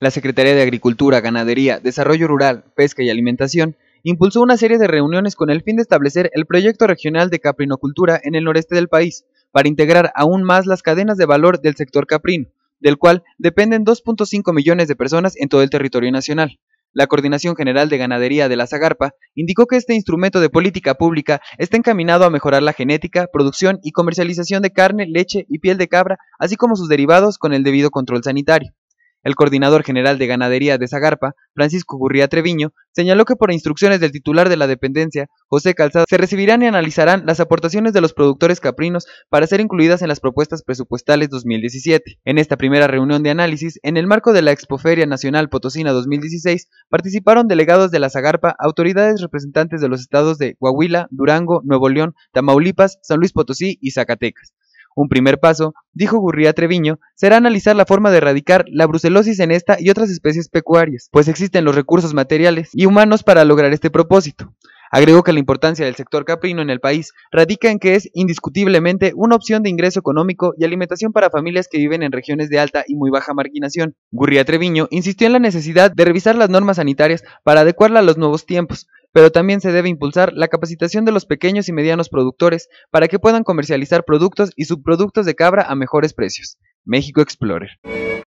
La Secretaría de Agricultura, Ganadería, Desarrollo Rural, Pesca y Alimentación impulsó una serie de reuniones con el fin de establecer el proyecto regional de caprinocultura en el noreste del país, para integrar aún más las cadenas de valor del sector caprino, del cual dependen 2.5 millones de personas en todo el territorio nacional. La Coordinación General de Ganadería de la Zagarpa indicó que este instrumento de política pública está encaminado a mejorar la genética, producción y comercialización de carne, leche y piel de cabra, así como sus derivados con el debido control sanitario. El coordinador general de ganadería de Zagarpa, Francisco Gurría Treviño, señaló que por instrucciones del titular de la dependencia, José Calzada, se recibirán y analizarán las aportaciones de los productores caprinos para ser incluidas en las propuestas presupuestales 2017. En esta primera reunión de análisis, en el marco de la Expoferia Nacional Potosina 2016, participaron delegados de la Zagarpa, autoridades representantes de los estados de Coahuila, Durango, Nuevo León, Tamaulipas, San Luis Potosí y Zacatecas. Un primer paso, dijo Gurria Treviño, será analizar la forma de erradicar la brucelosis en esta y otras especies pecuarias, pues existen los recursos materiales y humanos para lograr este propósito. Agregó que la importancia del sector caprino en el país radica en que es indiscutiblemente una opción de ingreso económico y alimentación para familias que viven en regiones de alta y muy baja marginación. Gurria Treviño insistió en la necesidad de revisar las normas sanitarias para adecuarla a los nuevos tiempos, pero también se debe impulsar la capacitación de los pequeños y medianos productores para que puedan comercializar productos y subproductos de cabra a mejores precios. México Explorer.